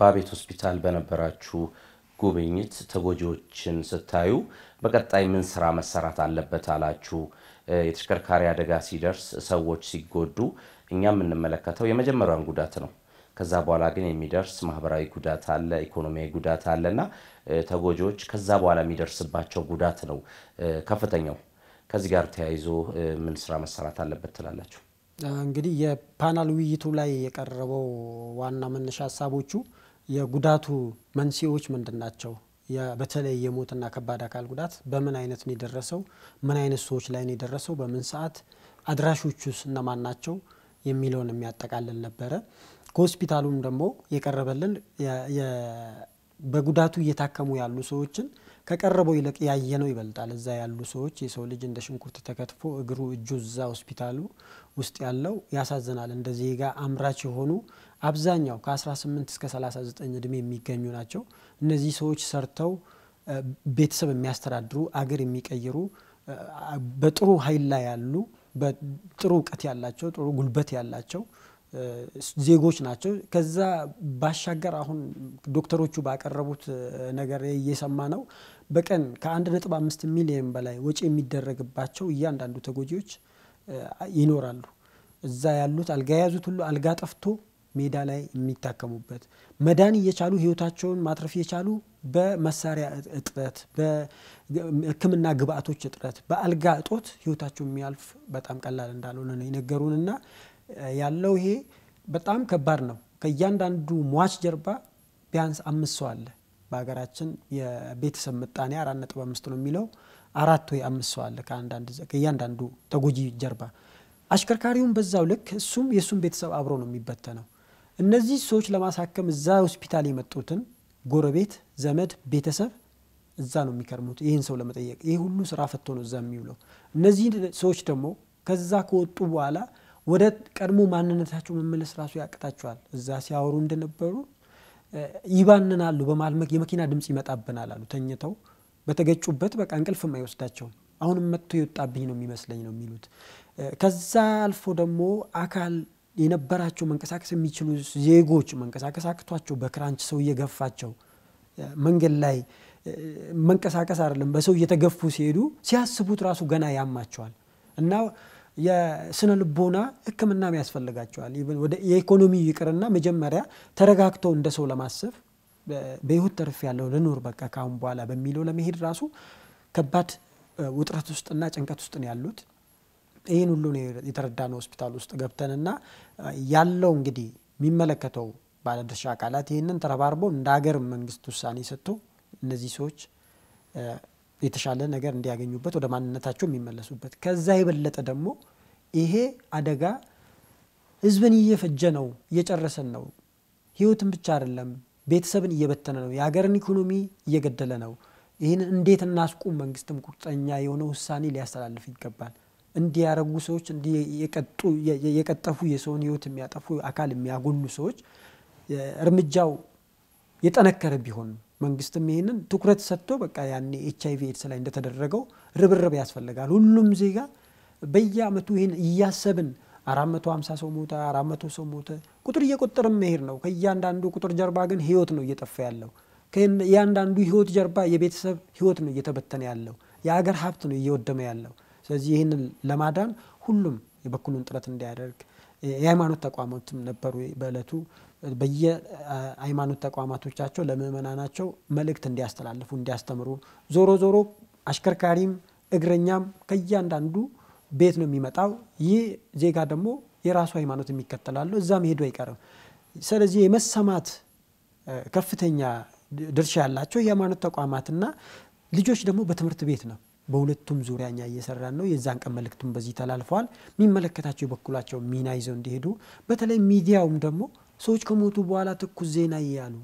በአቤት ሆስፒታል በነበራችሁ ጉብኝት ተጎጂዎችን ስታዩ በቀጣይ ምን ስራ መሰራት አለበት አላችሁ? የተሽከርካሪ አደጋ ሲደርስ ሰዎች ሲጎዱ እኛ የምንመለከተው የመጀመሪያውን ጉዳት ነው። ከዛ በኋላ ግን የሚደርስ ማህበራዊ ጉዳት አለ፣ ኢኮኖሚያዊ ጉዳት አለ እና ተጎጂዎች ከዛ በኋላ የሚደርስባቸው ጉዳት ነው ከፍተኛው። ከዚህ ጋር ተያይዞ ምን ስራ መሰራት አለበት ትላላችሁ? እንግዲህ የፓናል ውይይቱ ላይ የቀረበው ዋና መነሻ ሀሳቦቹ የጉዳቱ መንስኤዎች ምንድን ናቸው? በተለይ የሞትና ከባድ አካል ጉዳት በምን አይነት ነው የደረሰው? ምን አይነት ሰዎች ላይ ነው የደረሰው? በምን ሰዓት? አድራሾቹስ እነማን ናቸው? የሚለውን የሚያጠቃልል ነበረ። ከሆስፒታሉም ደግሞ የቀረበልን በጉዳቱ እየታከሙ ያሉ ሰዎችን ከቀረበው ይልቅ ያየነው ይበልጣል። እዛ ያሉ ሰዎች የሰው ልጅ እንደ ሽንኩርት ተከትፎ እግሩ እጁ እዛ ሆስፒታሉ ውስጥ ያለው ያሳዝናል። እንደ ዜጋ አምራች የሆኑ አብዛኛው ከ18 እስከ 39 እድሜ የሚገኙ ናቸው። እነዚህ ሰዎች ሰርተው ቤተሰብ የሚያስተዳድሩ አገር የሚቀይሩ በጥሩ ኃይል ላይ ያሉ በጥሩ እውቀት ያላቸው ጥሩ ጉልበት ያላቸው ዜጎች ናቸው። ከዛ ባሻገር አሁን ዶክተሮቹ ባቀረቡት ነገር እየሰማ ነው በቀን ከ1.5 ሚሊዮን በላይ ወጪ የሚደረግባቸው እያንዳንዱ ተጎጂዎች ይኖራሉ። እዛ ያሉት አልጋ የያዙት ሁሉ አልጋ ጠፍቶ ሜዳ ላይ የሚታከሙበት መዳን እየቻሉ ህይወታቸውን ማትረፍ እየቻሉ በመሳሪያ እጥረት፣ በህክምና ግብአቶች እጥረት፣ በአልጋ እጦት ህይወታቸው የሚያልፍ በጣም ቀላል እንዳልሆነ ነው እና ያለው ይሄ በጣም ከባድ ነው። ከእያንዳንዱ ሟች ጀርባ ቢያንስ አምስት ሰው አለ። በሀገራችን የቤተሰብ ምጣኔ አራት ነጥብ አምስት ነው የሚለው አራት ወይ አምስት ሰው አለ ከእያንዳንዱ ተጎጂ ጀርባ። አሽከርካሪውን በዛው ልክ እሱም የእሱም ቤተሰብ አብሮ ነው የሚበተነው። እነዚህ ሰዎች ለማሳከም እዛ ሆስፒታል የመጡትን ጎረቤት፣ ዘመድ፣ ቤተሰብ እዛ ነው የሚከርሙት ይህን ሰው ለመጠየቅ። ይህ ሁሉ ስራ ፈቶ ነው እዛ የሚውለው። እነዚህ ሰዎች ደግሞ ከዛ ከወጡ በኋላ ወደ ቀድሞ ማንነታቸው መመለስ ራሱ ያቅታቸዋል። እዛ ሲያወሩ እንደነበሩ ይባንናሉ በማልመክ የመኪና ድምፅ ይመጣብናል አሉ። ተኝተው በተገጩበት በቃ እንቅልፍም አይወስዳቸውም። አሁንም መጥቶ የወጣብኝ ነው የሚመስለኝ ነው የሚሉት። ከዛ አልፎ ደግሞ አካል የነበራቸው መንቀሳቀስ የሚችሉ ዜጎች መንቀሳቀስ አቅቷቸው በክራንች ሰው እየገፋቸው መንገድ ላይ መንቀሳቀስ አይደለም በሰው እየተገፉ ሲሄዱ ሲያስቡት ራሱ ገና ያማቸዋል እና የስነ ልቦና ህክምና ያስፈልጋቸዋል። የኢኮኖሚ ይቅርና መጀመሪያ ተረጋግተው እንደ ሰው ለማሰብ በህይወት ተርፍ ያለው ልኖር በቃ ካሁን በኋላ በሚለው ለመሄድ ራሱ ከባድ ውጥረት ውስጥና ጭንቀት ውስጥ ነው ያሉት። ይህን ሁሉ የተረዳ ነው ሆስፒታል ውስጥ ገብተንና ያለው እንግዲህ የሚመለከተው ባለድርሻ አካላት ይህንን ተረባርበው እንደ ሀገር መንግስት ውሳኔ ሰጥቶ እነዚህ ሰዎች የተሻለ ነገር እንዲያገኙበት ወደ ማንነታቸው የሚመለሱበት ከዛ የበለጠ ደግሞ ይሄ አደጋ ህዝብን እየፈጀ ነው፣ እየጨረሰን ነው። ህይወትን ብቻ አይደለም ቤተሰብን እየበተነ ነው፣ የሀገርን ኢኮኖሚ እየገደለ ነው። ይህን እንዴት እናስቁም? መንግስትም ቁርጠኛ የሆነ ውሳኔ ሊያስተላልፍ ይገባል። እንዲያረጉ ሰዎች የቀጠፉ የሰውን ህይወት የሚያጠፉ አካል የሚያጎሉ ሰዎች እርምጃው የጠነከረ ቢሆን መንግስትም ይህንን ትኩረት ሰጥቶ በቃ ያኔ ኤች አይቪ ኤድስ ላይ እንደተደረገው ርብርብ ያስፈልጋል። ሁሉም ዜጋ በየአመቱ ይህን እያሰብን 450 ሰው ሞተ፣ 400 ሰው ሞተ ቁጥር እየቆጠርን መሄድ ነው። ከእያንዳንዱ ቁጥር ጀርባ ግን ህይወት ነው እየጠፋ ያለው። ከእያንዳንዱ ህይወት ጀርባ የቤተሰብ ህይወት ነው እየተበተነ ያለው። የአገር ሀብት ነው እየወደመ ያለው። ስለዚህ ይህንን ለማዳን ሁሉም የበኩሉን ጥረት እንዲያደርግ የሃይማኖት ተቋማትም ነበሩ በእለቱ በየሃይማኖት ተቋማቶቻቸው ለምእመናናቸው መልእክት እንዲያስተላልፉ እንዲያስተምሩ፣ ዞሮ ዞሮ አሽከርካሪም እግረኛም ከእያንዳንዱ ቤት ነው የሚመጣው። ይህ ዜጋ ደግሞ የራሱ ሃይማኖት የሚከተላሉ እዛ መሄዱ አይቀርም። ስለዚህ የመሰማት ከፍተኛ ድርሻ ያላቸው የሃይማኖት ተቋማትና ልጆች ደግሞ በትምህርት ቤት ነው። በሁለቱም ዙሪያ እኛ እየሰራን ነው። የዛን ቀን መልእክቱም በዚህ ተላልፈዋል። የሚመለከታቸው የበኩላቸው ሚና ይዘው እንዲሄዱ በተለይ ሚዲያውም ደግሞ ሰዎች ከሞቱ በኋላ ትኩስ ዜና እያሉ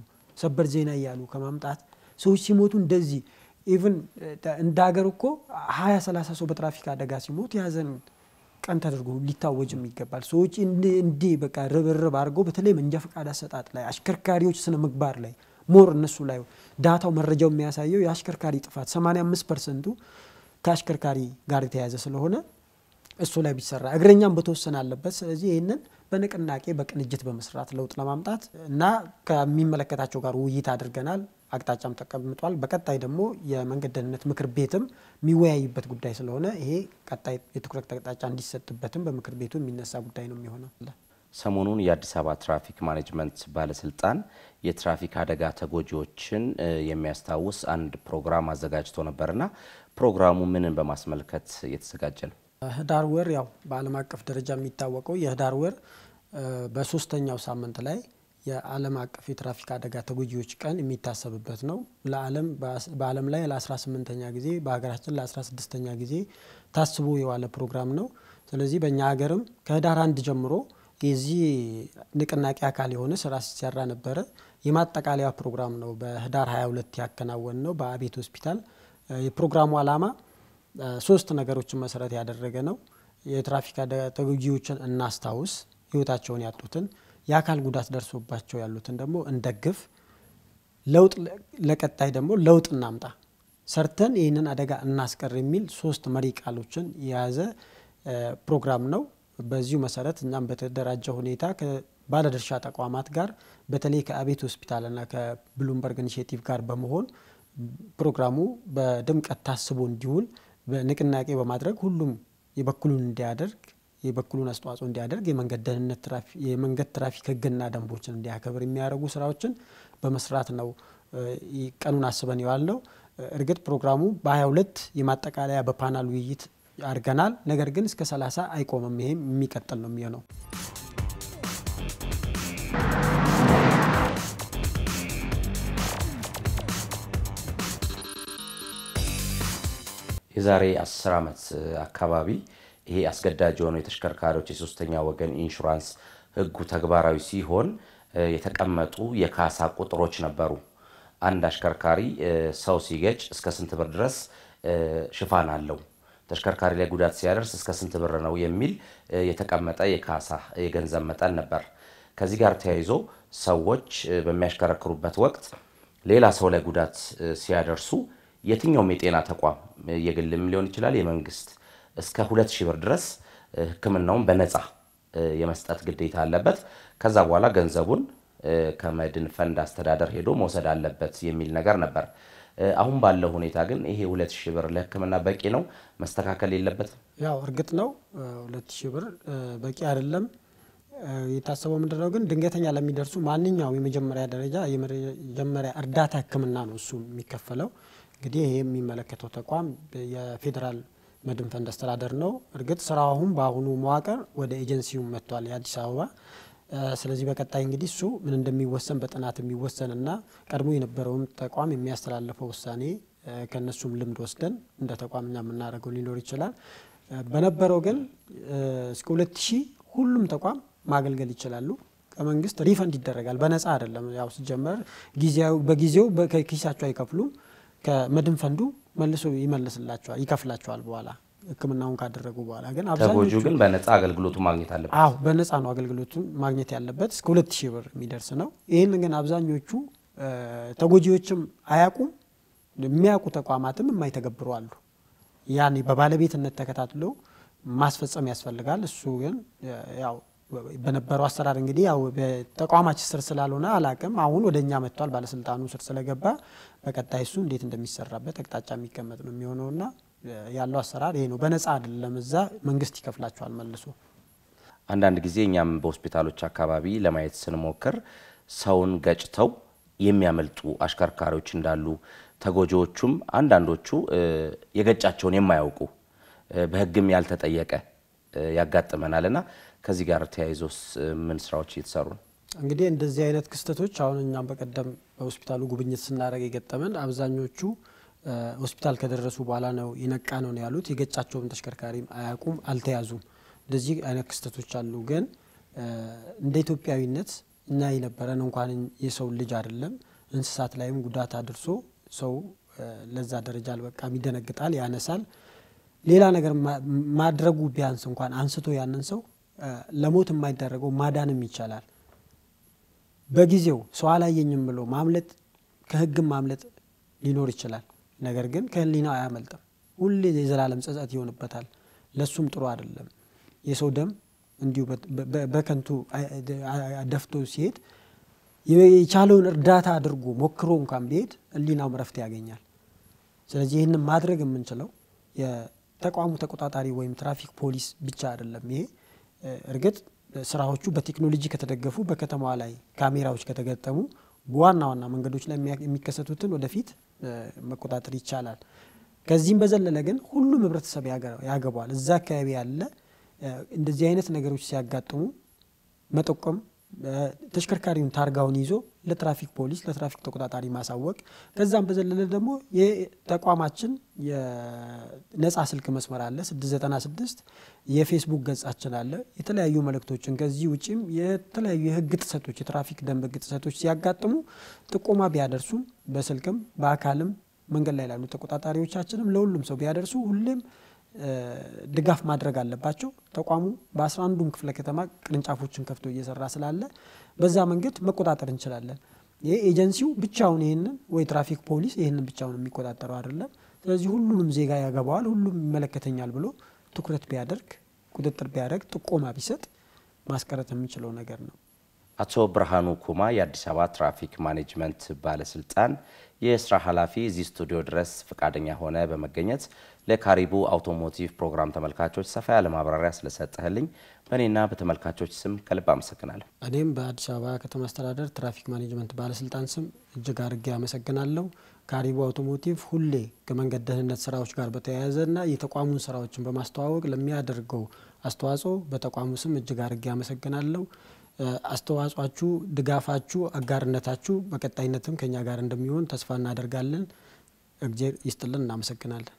ሰበር ዜና እያሉ ከማምጣት ሰዎች ሲሞቱ እንደዚህ ኢቨን እንደ ሀገር እኮ ሀያ ሰላሳ ሰው በትራፊክ አደጋ ሲሞት ያዘን ቀን ተደርጎ ሊታወጅም ይገባል። ሰዎች እንዲህ በቃ ርብርብ አድርገው በተለይ መንጃ ፈቃድ አሰጣጥ ላይ አሽከርካሪዎች ስነ ምግባር ላይ ሞር እነሱ ላይ ዳታው መረጃው የሚያሳየው የአሽከርካሪ ጥፋት 85 ፐርሰንቱ ከአሽከርካሪ ጋር የተያያዘ ስለሆነ እሱ ላይ ቢሰራ እግረኛም በተወሰነ አለበት። ስለዚህ ይህንን በንቅናቄ በቅንጅት በመስራት ለውጥ ለማምጣት እና ከሚመለከታቸው ጋር ውይይት አድርገናል። አቅጣጫም ተቀምጧል። በቀጣይ ደግሞ የመንገድ ደህንነት ምክር ቤትም የሚወያይበት ጉዳይ ስለሆነ ይሄ ቀጣይ የትኩረት አቅጣጫ እንዲሰጥበትም በምክር ቤቱ የሚነሳ ጉዳይ ነው የሚሆነው። ሰሞኑን የአዲስ አበባ ትራፊክ ማኔጅመንት ባለስልጣን የትራፊክ አደጋ ተጎጂዎችን የሚያስታውስ አንድ ፕሮግራም አዘጋጅቶ ነበርና ፕሮግራሙ ምንን በማስመልከት የተዘጋጀ ነው? ህዳር ወር ያው በዓለም አቀፍ ደረጃ የሚታወቀው የህዳር ወር በሶስተኛው ሳምንት ላይ የዓለም አቀፍ የትራፊክ አደጋ ተጎጂዎች ቀን የሚታሰብበት ነው። ለዓለም በዓለም ላይ ለ18ኛ ጊዜ በሀገራችን ለ16ኛ ጊዜ ታስቦ የዋለ ፕሮግራም ነው። ስለዚህ በእኛ ሀገርም ከህዳር አንድ ጀምሮ የዚህ ንቅናቄ አካል የሆነ ስራ ሲሰራ ነበረ። የማጠቃለያ ፕሮግራም ነው በህዳር 22 ያከናወን ነው በአቤት ሆስፒታል የፕሮግራሙ ዓላማ ሶስት ነገሮችን መሰረት ያደረገ ነው። የትራፊክ አደጋ ተጎጂዎችን እናስታውስ፣ ህይወታቸውን ያጡትን፣ የአካል ጉዳት ደርሶባቸው ያሉትን ደግሞ እንደግፍ፣ ለውጥ ለቀጣይ ደግሞ ለውጥ እናምጣ፣ ሰርተን ይህንን አደጋ እናስቀር የሚል ሶስት መሪ ቃሎችን የያዘ ፕሮግራም ነው። በዚሁ መሰረት እኛም በተደራጀ ሁኔታ ከባለድርሻ ተቋማት ጋር በተለይ ከአቤት ሆስፒታልና ከብሉምበርግ ኢኒሽቲቭ ጋር በመሆን ፕሮግራሙ በድምቀት ታስቦ እንዲውል በንቅናቄ በማድረግ ሁሉም የበኩሉን እንዲያደርግ የበኩሉን አስተዋጽኦ እንዲያደርግ የመንገድ ደህንነት የመንገድ ትራፊክ ህግና ደንቦችን እንዲያከብር የሚያደርጉ ስራዎችን በመስራት ነው ቀኑን አስበን የዋለው። እርግጥ ፕሮግራሙ በ22 የማጠቃለያ በፓናል ውይይት አድርገናል። ነገር ግን እስከ 30 አይቆምም። ይሄም የሚቀጥል ነው የሚሆነው። የዛሬ አስር ዓመት አካባቢ ይሄ አስገዳጅ የሆነው የተሽከርካሪዎች የሶስተኛ ወገን ኢንሹራንስ ህጉ ተግባራዊ ሲሆን የተቀመጡ የካሳ ቁጥሮች ነበሩ። አንድ አሽከርካሪ ሰው ሲገጭ እስከ ስንት ብር ድረስ ሽፋን አለው፣ ተሽከርካሪ ላይ ጉዳት ሲያደርስ እስከ ስንት ብር ነው የሚል የተቀመጠ የካሳ የገንዘብ መጠን ነበር። ከዚህ ጋር ተያይዞ ሰዎች በሚያሽከረክሩበት ወቅት ሌላ ሰው ላይ ጉዳት ሲያደርሱ የትኛውም የጤና ተቋም የግልም ሊሆን ይችላል የመንግስት እስከ ሁለት ሺህ ብር ድረስ ህክምናውን በነፃ የመስጠት ግዴታ አለበት። ከዛ በኋላ ገንዘቡን ከመድን ፈንድ አስተዳደር ሄዶ መውሰድ አለበት የሚል ነገር ነበር። አሁን ባለው ሁኔታ ግን ይሄ ሁለት ሺህ ብር ለህክምና በቂ ነው? መስተካከል የለበትም? ያው እርግጥ ነው ሁለት ሺህ ብር በቂ አይደለም። የታሰበው ምንድነው ግን ድንገተኛ ለሚደርሱ ማንኛውም የመጀመሪያ ደረጃ የመጀመሪያ እርዳታ ህክምና ነው እሱ የሚከፈለው። እንግዲህ ይሄ የሚመለከተው ተቋም የፌዴራል መድንፈንድ አስተዳደር ነው። እርግጥ ስራውም በአሁኑ መዋቅር ወደ ኤጀንሲው መጥቷል የአዲስ አበባ። ስለዚህ በቀጣይ እንግዲህ እሱ ምን እንደሚወሰን በጥናት የሚወሰን እና ቀድሞ የነበረውን ተቋም የሚያስተላልፈው ውሳኔ ከእነሱም ልምድ ወስደን እንደ ተቋም እኛ የምናደርገው ሊኖር ይችላል። በነበረው ግን እስከ ሁለት ሺህ ሁሉም ተቋም ማገልገል ይችላሉ። ከመንግስት ሪፈንድ ይደረጋል፣ በነፃ አይደለም። ያው ሲጀመር በጊዜው ከኪሳቸው አይከፍሉም። ከመድን ፈንዱ መልሶ ይመልስላቸዋል፣ ይከፍላቸዋል በኋላ ህክምናውን ካደረጉ በኋላ ግን ተጎጂው ግን በነፃ አገልግሎቱ ማግኘት አለበት። አዎ በነፃ ነው አገልግሎቱ ማግኘት ያለበት እስከ ሁለት ሺህ ብር የሚደርስ ነው። ይህን ግን አብዛኞቹ ተጎጂዎችም አያውቁም፣ የሚያውቁ ተቋማትም የማይተገብሩ አሉ። ያኔ በባለቤትነት ተከታትሎ ማስፈጸም ያስፈልጋል። እሱ ግን ያው በነበረው አሰራር እንግዲህ ያው በተቋማችን ስር ስላልሆነ አላቅም። አሁን ወደ እኛ መጥቷል፣ ባለስልጣኑ ስር ስለገባ በቀጣይ እሱ እንዴት እንደሚሰራበት አቅጣጫ የሚቀመጥ ነው ና ያለው አሰራር ይሄ ነው። በነጻ አይደለም፣ እዛ መንግስት ይከፍላቸዋል መልሶ። አንዳንድ ጊዜ እኛም በሆስፒታሎች አካባቢ ለማየት ስንሞክር ሰውን ገጭተው የሚያመልጡ አሽከርካሪዎች እንዳሉ ተጎጂዎቹም አንዳንዶቹ የገጫቸውን የማያውቁ በህግም ያልተጠየቀ ያጋጥመናል እና ከዚህ ጋር ተያይዞ ምን ስራዎች እየተሰሩ ነው? እንግዲህ እንደዚህ አይነት ክስተቶች አሁን እኛም በቀደም በሆስፒታሉ ጉብኝት ስናደረግ የገጠመን አብዛኞቹ ሆስፒታል ከደረሱ በኋላ ነው የነቃ ነው ነው ያሉት። የገጫቸውም ተሽከርካሪም አያውቁም፣ አልተያዙም። እንደዚህ አይነት ክስተቶች አሉ። ግን እንደ ኢትዮጵያዊነት እኛ የነበረን እንኳን የሰው ልጅ አይደለም እንስሳት ላይም ጉዳት አድርሶ ሰው ለዛ ደረጃ አልበቃም፣ ይደነግጣል፣ ያነሳል። ሌላ ነገር ማድረጉ ቢያንስ እንኳን አንስቶ ያንን ሰው ለሞት የማይደረገው ማዳንም ይቻላል። በጊዜው ሰው አላየኝም ብሎ ማምለጥ ከህግም ማምለጥ ሊኖር ይችላል። ነገር ግን ከህሊናው አያመልጥም። ሁሌ የዘላለም ጸጸት ይሆንበታል። ለሱም ጥሩ አይደለም። የሰው ደም እንዲሁ በከንቱ ደፍቶ ሲሄድ የቻለውን እርዳታ አድርጎ ሞክሮ እንኳን ቢሄድ ህሊናው ረፍት ያገኛል። ስለዚህ ይህንን ማድረግ የምንችለው የተቋሙ ተቆጣጣሪ ወይም ትራፊክ ፖሊስ ብቻ አይደለም ይሄ እርግጥ ስራዎቹ በቴክኖሎጂ ከተደገፉ በከተማዋ ላይ ካሜራዎች ከተገጠሙ በዋና ዋና መንገዶች ላይ የሚከሰቱትን ወደፊት መቆጣጠር ይቻላል። ከዚህም በዘለለ ግን ሁሉም ህብረተሰብ ያገባዋል። እዛ አካባቢ ያለ እንደዚህ አይነት ነገሮች ሲያጋጥሙ መጠቆም፣ ተሽከርካሪውን ታርጋውን ይዞ ለትራፊክ ፖሊስ ለትራፊክ ተቆጣጣሪ ማሳወቅ ከዛም በዘለለ ደግሞ የተቋማችን የነፃ ስልክ መስመር አለ 696 የፌስቡክ ገጻችን አለ የተለያዩ መልእክቶችን ከዚህ ውጭም የተለያዩ የህግ ጥሰቶች የትራፊክ ደንብ ህግ ጥሰቶች ሲያጋጥሙ ጥቆማ ቢያደርሱም በስልክም በአካልም መንገድ ላይ ላሉ ተቆጣጣሪዎቻችንም ለሁሉም ሰው ቢያደርሱ ሁሌም ድጋፍ ማድረግ አለባቸው። ተቋሙ በአስራ አንዱም ክፍለ ከተማ ቅርንጫፎችን ከፍቶ እየሰራ ስላለ በዛ መንገድ መቆጣጠር እንችላለን። ይህ ኤጀንሲው ብቻውን ይህንን ወይ ትራፊክ ፖሊስ ይህንን ብቻውን የሚቆጣጠረው አይደለም። ስለዚህ ሁሉንም ዜጋ ያገባዋል፣ ሁሉም ይመለከተኛል ብሎ ትኩረት ቢያደርግ፣ ቁጥጥር ቢያደርግ፣ ጥቆማ ቢሰጥ ማስቀረት የምንችለው ነገር ነው። አቶ ብርሃኑ ኩማ የአዲስ አበባ ትራፊክ ማኔጅመንት ባለስልጣን የስራ ኃላፊ እዚህ ስቱዲዮ ድረስ ፈቃደኛ ሆነ በመገኘት ለካሪቡ አውቶሞቲቭ ፕሮግራም ተመልካቾች ሰፋ ያለ ማብራሪያ ስለሰጠህልኝ በእኔና በተመልካቾች ስም ከልብ አመሰግናለሁ። እኔም በአዲስ አበባ ከተማ አስተዳደር ትራፊክ ማኔጅመንት ባለስልጣን ስም እጅግ አድርጌ አመሰግናለሁ። ካሪቡ አውቶሞቲቭ ሁሌ ከመንገድ ደህንነት ስራዎች ጋር በተያያዘና የተቋሙን ስራዎችን በማስተዋወቅ ለሚያደርገው አስተዋጽኦ በተቋሙ ስም እጅግ አድርጌ አመሰግናለሁ። አስተዋጽችሁ፣ ድጋፋችሁ፣ አጋርነታችሁ በቀጣይነትም ከኛ ጋር እንደሚሆን ተስፋ እናደርጋለን። እግዜር ይስጥልን። እናመሰግናለን።